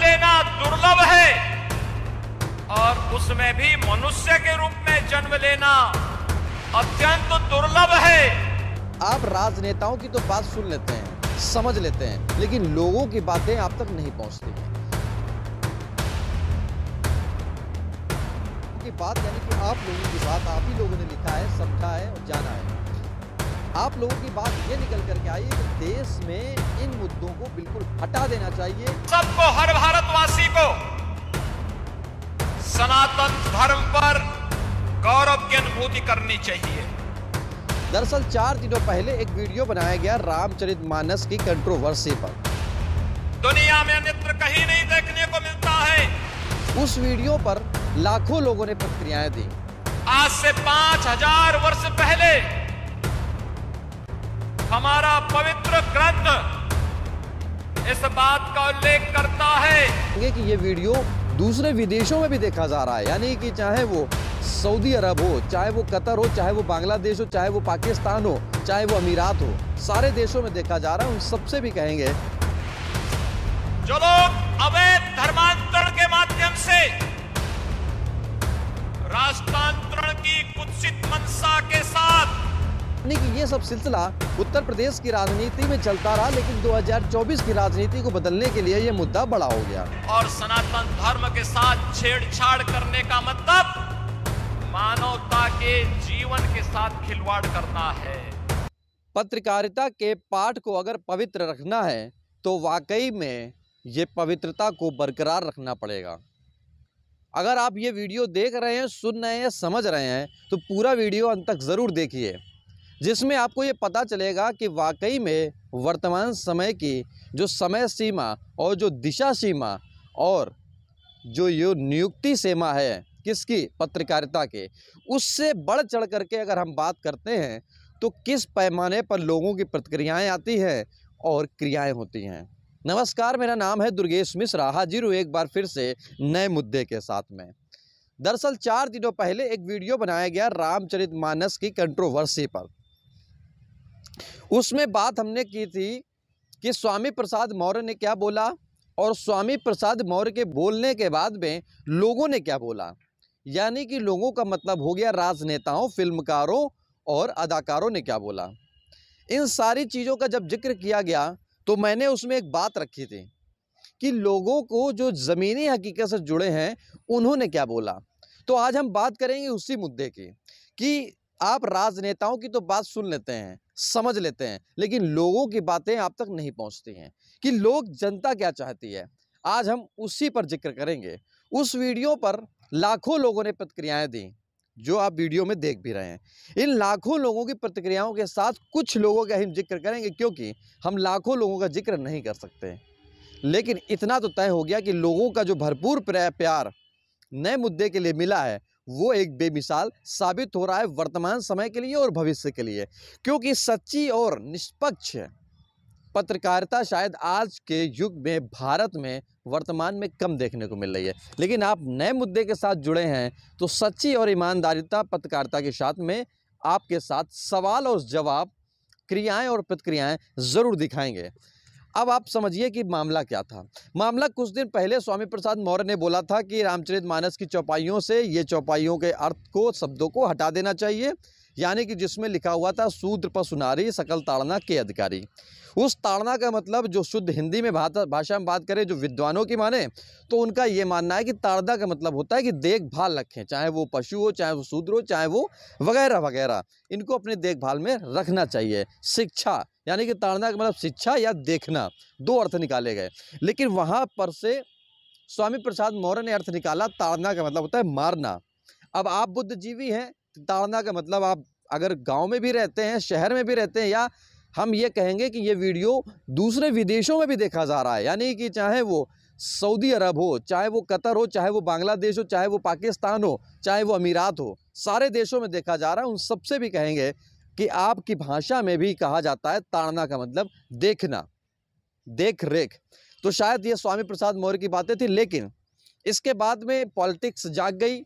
लेना दुर्लभ है और उसमें भी मनुष्य के रूप में जन्म लेना अत्यंत दुर्लभ है आप राजनेताओं की तो बात सुन लेते हैं समझ लेते हैं लेकिन लोगों की बातें आप तक नहीं पहुंचती की बात यानी कि आप लोगों की बात आप ही लोगों ने लिखा है समझा है और जाना है आप लोगों की बात ये निकल करके आई कि देश में इन मुद्दों को बिल्कुल हटा देना चाहिए सबको हर भारतवासी को सनातन धर्म पर गौरव की अनुभूति करनी चाहिए दरअसल चार दिनों पहले एक वीडियो बनाया गया रामचरित मानस की कंट्रोवर्सी पर दुनिया में अन्यत्र कहीं नहीं देखने को मिलता है उस वीडियो पर लाखों लोगों ने प्रतिक्रियाएं दी आज से पांच हजार वर्ष पहले हमारा पवित्र ग्रंथ इस बात का उल्लेख करता है कि ये वीडियो दूसरे विदेशों में भी देखा जा रहा है यानी कि चाहे वो सऊदी अरब हो चाहे वो कतर हो चाहे वो बांग्लादेश हो चाहे वो पाकिस्तान हो चाहे वो अमीरात हो सारे देशों में देखा जा रहा है उन सबसे भी कहेंगे जो लोग अवैध अपनी की ये सब सिलसिला उत्तर प्रदेश की राजनीति में चलता रहा लेकिन 2024 की राजनीति को बदलने के लिए ये मुद्दा बड़ा हो गया और सनातन धर्म के साथ छेड़छाड़ करने का मतलब मानवता के जीवन के साथ खिलवाड़ करना है पत्रकारिता के पाठ को अगर पवित्र रखना है तो वाकई में ये पवित्रता को बरकरार रखना पड़ेगा अगर आप ये वीडियो देख रहे हैं सुन रहे हैं समझ रहे हैं तो पूरा वीडियो अंत तक ज़रूर देखिए जिसमें आपको ये पता चलेगा कि वाकई में वर्तमान समय की जो समय सीमा और जो दिशा सीमा और जो यो नियुक्ति सीमा है किसकी पत्रकारिता के उससे बढ़ चढ़ करके अगर हम बात करते हैं तो किस पैमाने पर लोगों की प्रतिक्रियाएं आती हैं और क्रियाएं होती हैं नमस्कार मेरा नाम है दुर्गेश मिश्रा हाजिर हूँ एक बार फिर से नए मुद्दे के साथ में दरअसल चार दिनों पहले एक वीडियो बनाया गया रामचरित मानस की कंट्रोवर्सी पर उसमें बात हमने की थी कि स्वामी प्रसाद मौर्य ने क्या बोला और स्वामी प्रसाद मौर्य के बोलने के बाद में लोगों ने क्या बोला यानी कि लोगों का मतलब हो गया राजनेताओं फिल्मकारों और अदाकारों ने क्या बोला इन सारी चीज़ों का जब जिक्र किया गया तो मैंने उसमें एक बात रखी थी कि लोगों को जो ज़मीनी हकीकत से जुड़े हैं उन्होंने क्या बोला तो आज हम बात करेंगे उसी मुद्दे की कि आप राजनेताओं की तो बात सुन लेते हैं समझ लेते हैं लेकिन लोगों की बातें आप तक नहीं पहुंचती हैं कि लोग जनता क्या चाहती है आज हम उसी पर जिक्र करेंगे उस वीडियो पर लाखों लोगों ने प्रतिक्रियाएं दी जो आप वीडियो में देख भी रहे हैं इन लाखों लोगों की प्रतिक्रियाओं के साथ कुछ लोगों का हम जिक्र करेंगे क्योंकि हम लाखों लोगों का जिक्र नहीं कर सकते लेकिन इतना तो तय हो गया कि लोगों का जो भरपूर प्यार नए मुद्दे के लिए मिला है वो एक बेमिसाल साबित हो रहा है वर्तमान समय के लिए और भविष्य के लिए क्योंकि सच्ची और निष्पक्ष पत्रकारिता शायद आज के युग में भारत में वर्तमान में कम देखने को मिल रही है लेकिन आप नए मुद्दे के साथ जुड़े हैं तो सच्ची और ईमानदारिता पत्रकारिता के साथ में आपके साथ सवाल और जवाब क्रियाएं और प्रतिक्रियाएं ज़रूर दिखाएंगे अब आप समझिए कि मामला क्या था मामला कुछ दिन पहले स्वामी प्रसाद मौर्य ने बोला था कि रामचरित मानस की चौपाइयों से ये चौपाइयों के अर्थ को शब्दों को हटा देना चाहिए यानी कि जिसमें लिखा हुआ था पर सुनारी सकल ताड़ना के अधिकारी उस ताड़ना का मतलब जो शुद्ध हिंदी में भाषा में बात करें जो विद्वानों की माने तो उनका ये मानना है कि ताड़ना का मतलब होता है कि देखभाल रखें चाहे वो पशु हो चाहे वो शूद्र हो चाहे वो वगैरह वगैरह इनको अपने देखभाल में रखना चाहिए शिक्षा यानी कि ताड़ना का मतलब शिक्षा या देखना दो अर्थ निकाले गए लेकिन वहाँ पर से स्वामी प्रसाद मौर्य ने अर्थ निकाला ताड़ना का मतलब होता है मारना अब आप बुद्धजीवी हैं ताड़ना का मतलब आप अगर गांव में भी रहते हैं शहर में भी रहते हैं या हम ये कहेंगे कि ये वीडियो दूसरे विदेशों में भी देखा जा रहा है यानी कि चाहे वो सऊदी अरब हो चाहे वो कतर हो चाहे वो बांग्लादेश हो चाहे वो पाकिस्तान हो चाहे वो अमीरात हो सारे देशों में देखा जा रहा है उन सबसे भी कहेंगे कि आपकी भाषा में भी कहा जाता है ताड़ना का मतलब देखना देख रेख तो शायद ये स्वामी प्रसाद मौर्य की बातें थी लेकिन इसके बाद में पॉलिटिक्स जाग गई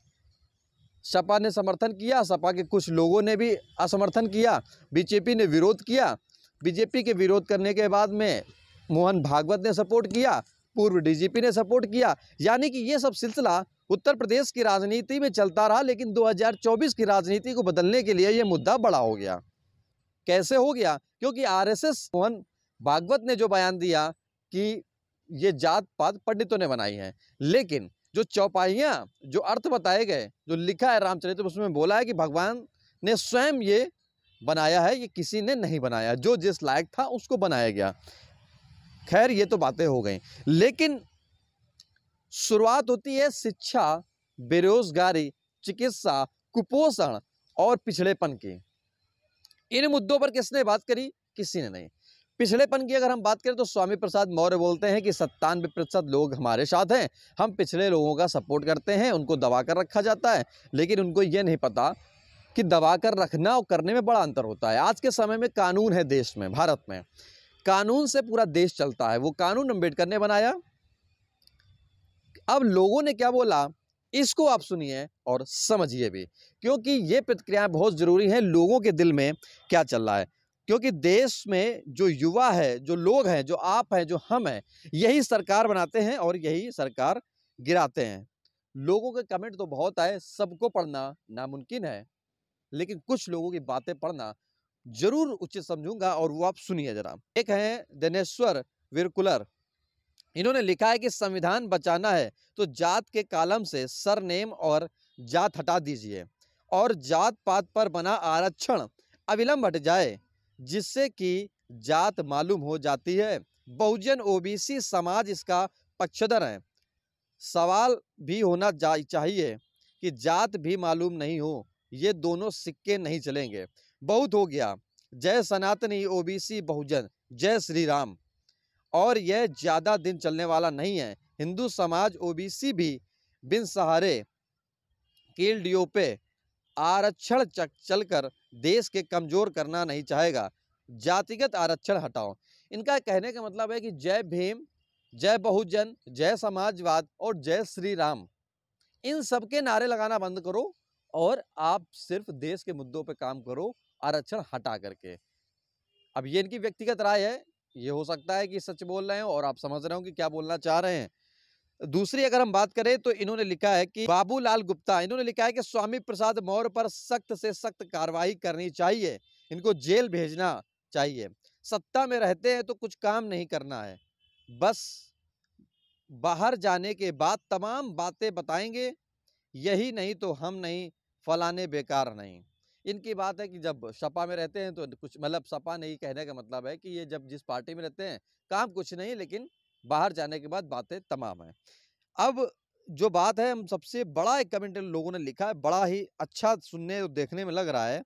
सपा ने समर्थन किया सपा के कुछ लोगों ने भी असमर्थन किया बीजेपी ने विरोध किया बीजेपी के विरोध करने के बाद में मोहन भागवत ने सपोर्ट किया पूर्व डीजीपी ने सपोर्ट किया यानी कि ये सब सिलसिला उत्तर प्रदेश की राजनीति में चलता रहा लेकिन 2024 की राजनीति को बदलने के लिए ये मुद्दा बड़ा हो गया कैसे हो गया क्योंकि आरएसएस मोहन भागवत ने जो बयान दिया कि ये जात पात पंडितों ने बनाई है लेकिन जो चौपाइयाँ जो अर्थ बताए गए जो लिखा है रामचरित उसमें बोला है कि भगवान ने स्वयं ये बनाया है ये किसी ने नहीं बनाया जो जिस लायक था उसको बनाया गया खैर ये तो बातें हो गई लेकिन शुरुआत होती है शिक्षा बेरोजगारी चिकित्सा कुपोषण और पिछड़ेपन की इन मुद्दों पर किसने बात करी किसी ने नहीं पिछड़ेपन की अगर हम बात करें तो स्वामी प्रसाद मौर्य बोलते हैं कि सत्तानवे प्रतिशत लोग हमारे साथ हैं हम पिछड़े लोगों का सपोर्ट करते हैं उनको दबा कर रखा जाता है लेकिन उनको ये नहीं पता कि दबा कर रखना और करने में बड़ा अंतर होता है आज के समय में कानून है देश में भारत में कानून से पूरा देश चलता है वो कानून अम्बेडकर ने बनाया अब लोगों ने क्या बोला इसको आप सुनिए और समझिए भी क्योंकि ये प्रतिक्रियाएं बहुत ज़रूरी हैं लोगों के दिल में क्या चल रहा है क्योंकि देश में जो युवा है जो लोग हैं जो आप हैं जो हम हैं यही सरकार बनाते हैं और यही सरकार गिराते हैं लोगों के कमेंट तो बहुत आए सबको पढ़ना नामुमकिन है लेकिन कुछ लोगों की बातें पढ़ना जरूर उचित समझूंगा और वो आप सुनिए जरा एक हैं दिनेश्वर विरकुलर इन्होंने लिखा है कि संविधान बचाना है तो जात के कालम से सरनेम और जात हटा दीजिए और जात पात पर बना आरक्षण अविलंब हट जाए जिससे कि जात मालूम हो जाती है बहुजन ओबीसी समाज इसका पक्षधर है सवाल भी होना चाहिए कि जात भी मालूम नहीं हो ये दोनों सिक्के नहीं चलेंगे बहुत हो गया जय सनातनी ओबीसी बहुजन जय श्री राम और यह ज़्यादा दिन चलने वाला नहीं है हिंदू समाज ओबीसी भी बिन सहारे केल डीओ पे आरक्षण चलकर देश के कमज़ोर करना नहीं चाहेगा जातिगत आरक्षण हटाओ इनका कहने का मतलब है कि जय भीम जय बहुजन जय समाजवाद और जय श्री राम इन सब के नारे लगाना बंद करो और आप सिर्फ देश के मुद्दों पर काम करो आरक्षण हटा करके अब ये इनकी व्यक्तिगत राय है ये हो सकता है कि सच बोल रहे हैं और आप समझ रहे हो कि क्या बोलना चाह रहे हैं दूसरी अगर हम बात करें तो इन्होंने लिखा है कि बाबूलाल गुप्ता इन्होंने लिखा है कि स्वामी प्रसाद मौर्य पर सख्त से सख्त कार्रवाई करनी चाहिए इनको जेल भेजना चाहिए सत्ता में रहते हैं तो कुछ काम नहीं करना है बस बाहर जाने के बाद तमाम बातें बताएंगे यही नहीं तो हम नहीं फलाने बेकार नहीं इनकी बात है कि जब सपा में रहते हैं तो कुछ मतलब सपा नहीं कहने का मतलब है कि ये जब जिस पार्टी में रहते हैं काम कुछ नहीं लेकिन बाहर जाने के बाद बातें तमाम हैं अब जो बात है हम सबसे बड़ा एक कमेंट लोगों ने लिखा है बड़ा ही अच्छा सुनने और देखने में लग रहा है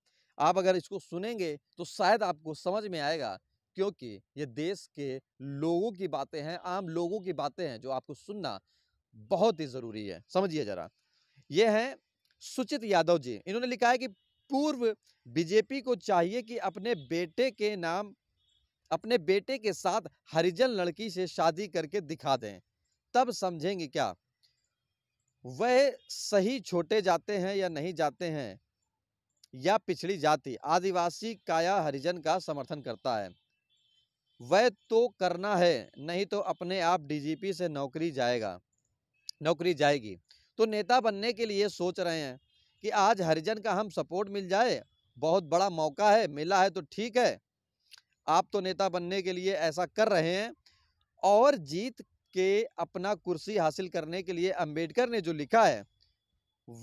आप अगर इसको सुनेंगे तो शायद आपको समझ में आएगा क्योंकि ये देश के लोगों की बातें हैं आम लोगों की बातें हैं जो आपको सुनना बहुत ही ज़रूरी है समझिए ज़रा ये हैं सुचित यादव जी इन्होंने लिखा है कि पूर्व बीजेपी को चाहिए कि अपने बेटे के नाम अपने बेटे के साथ हरिजन लड़की से शादी करके दिखा दें तब समझेंगे क्या वह सही छोटे जाते हैं या नहीं जाते हैं या पिछड़ी जाति आदिवासी काया हरिजन का समर्थन करता है वह तो करना है नहीं तो अपने आप डीजीपी से नौकरी जाएगा नौकरी जाएगी तो नेता बनने के लिए सोच रहे हैं कि आज हरिजन का हम सपोर्ट मिल जाए बहुत बड़ा मौका है मिला है तो ठीक है आप तो नेता बनने के लिए ऐसा कर रहे हैं और जीत के अपना कुर्सी हासिल करने के लिए अंबेडकर ने जो लिखा है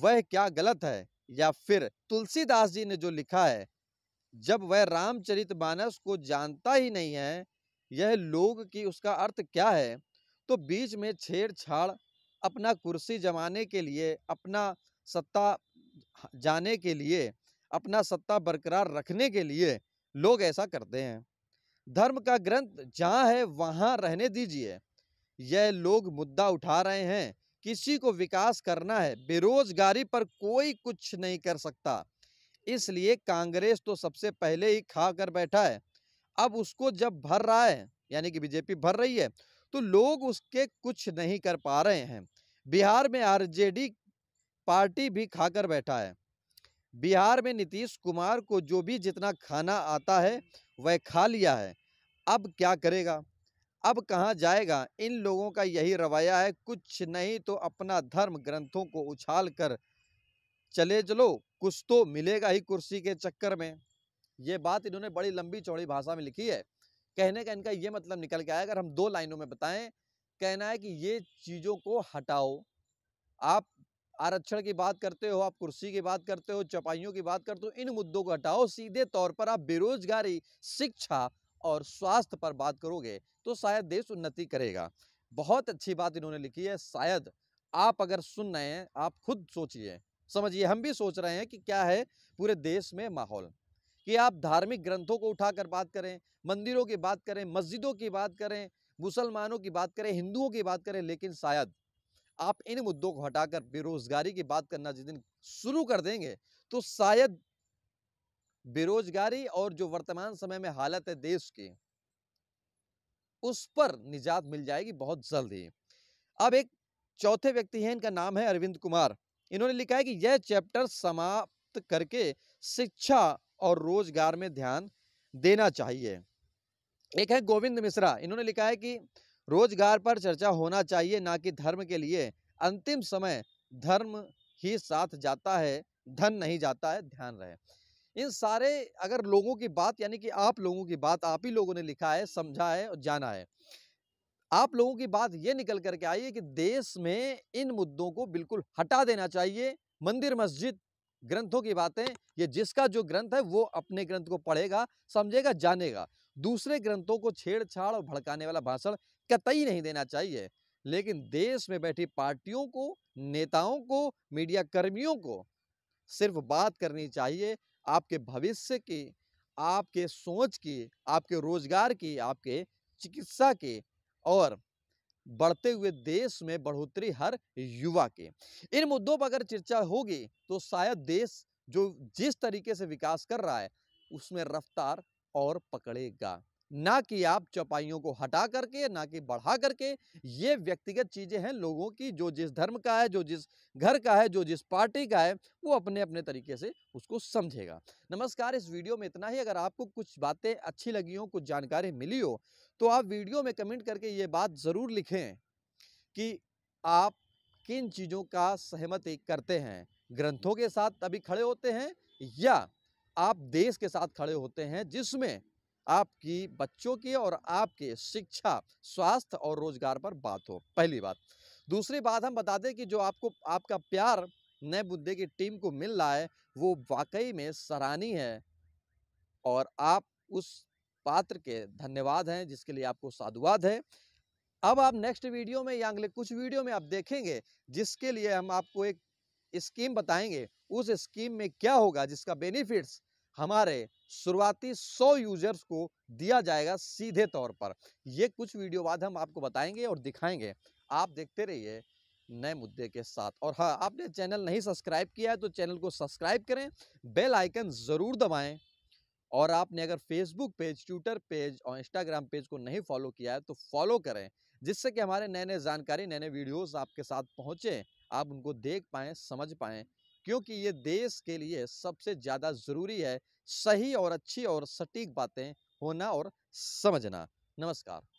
वह क्या गलत है या फिर तुलसीदास जी ने जो लिखा है जब वह रामचरित मानस को जानता ही नहीं है यह लोग की उसका अर्थ क्या है तो बीच में छेड़छाड़ अपना कुर्सी जमाने के लिए अपना सत्ता जाने के लिए अपना सत्ता बरकरार रखने के लिए लोग ऐसा करते हैं धर्म का ग्रंथ जहाँ है वहाँ रहने दीजिए यह लोग मुद्दा उठा रहे हैं किसी को विकास करना है बेरोजगारी पर कोई कुछ नहीं कर सकता इसलिए कांग्रेस तो सबसे पहले ही खा कर बैठा है अब उसको जब भर रहा है यानी कि बीजेपी भर रही है तो लोग उसके कुछ नहीं कर पा रहे हैं बिहार में आरजेडी पार्टी भी खाकर बैठा है बिहार में नीतीश कुमार को जो भी जितना खाना आता है वह खा लिया है अब क्या करेगा अब कहाँ जाएगा इन लोगों का यही रवैया है कुछ नहीं तो अपना धर्म ग्रंथों को उछाल कर चले चलो कुछ तो मिलेगा ही कुर्सी के चक्कर में ये बात इन्होंने बड़ी लंबी चौड़ी भाषा में लिखी है कहने का इनका ये मतलब निकल के आया अगर हम दो लाइनों में बताएं कहना है कि ये चीज़ों को हटाओ आप आरक्षण की बात करते हो आप कुर्सी की बात करते हो चपाइयों की बात करते हो इन मुद्दों को हटाओ सीधे तौर पर आप बेरोजगारी शिक्षा और स्वास्थ्य पर बात करोगे तो शायद देश उन्नति करेगा बहुत अच्छी बात इन्होंने लिखी है शायद आप अगर सुन रहे हैं आप खुद सोचिए समझिए हम भी सोच रहे हैं कि क्या है पूरे देश में माहौल कि आप धार्मिक ग्रंथों को उठाकर बात करें मंदिरों की बात करें मस्जिदों की बात करें मुसलमानों की बात करें हिंदुओं की बात करें लेकिन शायद आप इन मुद्दों को हटाकर बेरोज़गारी की बात करना जिस दिन शुरू कर देंगे तो शायद बेरोजगारी और जो वर्तमान समय में हालत है देश की उस पर निजात मिल जाएगी बहुत जल्दी अब एक चौथे व्यक्ति हैं इनका नाम है अरविंद कुमार इन्होंने लिखा है कि यह चैप्टर समाप्त करके शिक्षा और रोजगार में ध्यान देना चाहिए एक है गोविंद मिश्रा इन्होंने लिखा है कि रोजगार पर चर्चा होना चाहिए ना कि धर्म के लिए अंतिम समय धर्म ही साथ जाता है धन नहीं जाता है ध्यान रहे इन सारे अगर लोगों की बात यानी कि आप लोगों की बात आप ही लोगों ने लिखा है समझा है और जाना है आप लोगों की बात ये निकल करके आई है कि देश में इन मुद्दों को बिल्कुल हटा देना चाहिए मंदिर मस्जिद ग्रंथों की बातें ये जिसका जो ग्रंथ है वो अपने ग्रंथ को पढ़ेगा समझेगा जानेगा दूसरे ग्रंथों को छेड़छाड़ और भड़काने वाला भाषण कतई नहीं देना चाहिए लेकिन देश में बैठी पार्टियों को नेताओं को मीडिया कर्मियों को सिर्फ बात करनी चाहिए आपके भविष्य की आपके सोच की आपके रोजगार की आपके चिकित्सा की और बढ़ते हुए देश में बढ़ोतरी हर युवा के इन मुद्दों पर अगर चर्चा होगी तो शायद देश जो जिस तरीके से विकास कर रहा है उसमें रफ्तार और पकड़ेगा ना कि आप चौपाइयों को हटा करके ना कि बढ़ा करके ये व्यक्तिगत चीज़ें हैं लोगों की जो जिस धर्म का है जो जिस घर का है जो जिस पार्टी का है वो अपने अपने तरीके से उसको समझेगा नमस्कार इस वीडियो में इतना ही अगर आपको कुछ बातें अच्छी लगी हो कुछ जानकारी मिली हो तो आप वीडियो में कमेंट करके ये बात ज़रूर लिखें कि आप किन चीज़ों का सहमति करते हैं ग्रंथों के साथ अभी खड़े होते हैं या आप देश के साथ खड़े होते हैं जिसमें आपकी बच्चों की और आपके शिक्षा स्वास्थ्य और रोजगार पर बात हो पहली बात दूसरी बात हम बता दें कि जो आपको आपका प्यार नए बुद्धे की टीम को मिल रहा है वो वाकई में सराहनीय है और आप उस पात्र के धन्यवाद हैं जिसके लिए आपको साधुवाद है अब आप नेक्स्ट वीडियो में या अगले कुछ वीडियो में आप देखेंगे जिसके लिए हम आपको एक स्कीम बताएंगे उस स्कीम में क्या होगा जिसका बेनिफिट्स हमारे शुरुआती 100 यूजर्स को दिया जाएगा सीधे तौर पर ये कुछ वीडियो बाद हम आपको बताएंगे और दिखाएंगे आप देखते रहिए नए मुद्दे के साथ और हाँ आपने चैनल नहीं सब्सक्राइब किया है तो चैनल को सब्सक्राइब करें बेल आइकन ज़रूर दबाएं और आपने अगर फेसबुक पेज ट्विटर पेज और इंस्टाग्राम पेज को नहीं फॉलो किया है तो फॉलो करें जिससे कि हमारे नए नए जानकारी नए नए वीडियोज़ आपके साथ पहुँचें आप उनको देख पाएँ समझ पाएँ क्योंकि ये देश के लिए सबसे ज़्यादा ज़रूरी है सही और अच्छी और सटीक बातें होना और समझना नमस्कार